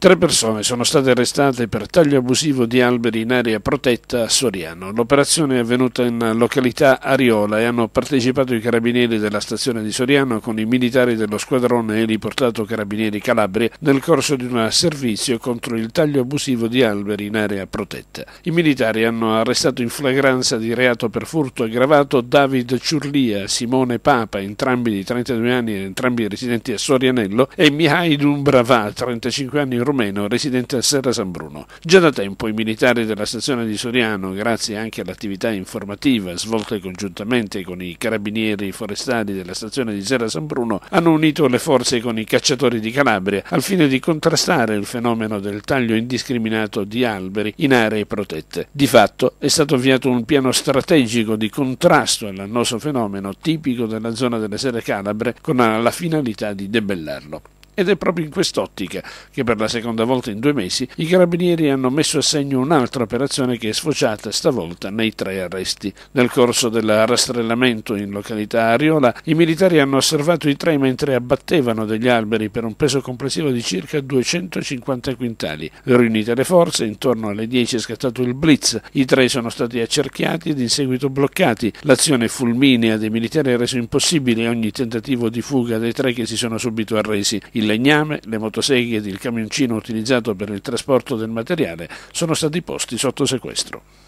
Tre persone sono state arrestate per taglio abusivo di alberi in area protetta a Soriano. L'operazione è avvenuta in località Ariola e hanno partecipato i carabinieri della stazione di Soriano con i militari dello squadrone eliportato Carabinieri Calabria nel corso di un servizio contro il taglio abusivo di alberi in area protetta. I militari hanno arrestato in flagranza di reato per furto aggravato David Ciurlia, Simone Papa, entrambi di 32 anni e entrambi residenti a Sorianello, e Mihai Dumbrava, 35 anni rumeno residente a Serra San Bruno. Già da tempo i militari della stazione di Soriano, grazie anche all'attività informativa svolta congiuntamente con i carabinieri forestali della stazione di Serra San Bruno, hanno unito le forze con i cacciatori di Calabria al fine di contrastare il fenomeno del taglio indiscriminato di alberi in aree protette. Di fatto è stato avviato un piano strategico di contrasto all'annoso fenomeno tipico della zona delle Serre Calabre con la finalità di debellarlo. Ed è proprio in quest'ottica che per la seconda volta in due mesi i carabinieri hanno messo a segno un'altra operazione che è sfociata stavolta nei tre arresti. Nel corso del rastrellamento in località Ariola, i militari hanno osservato i tre mentre abbattevano degli alberi per un peso complessivo di circa 250 quintali. Riunite le forze, intorno alle 10 è scattato il blitz. I tre sono stati accerchiati ed in seguito bloccati. L'azione fulminea dei militari ha reso impossibile ogni tentativo di fuga dei tre che si sono subito arresi. Il legname, le motoseghe ed il camioncino utilizzato per il trasporto del materiale sono stati posti sotto sequestro.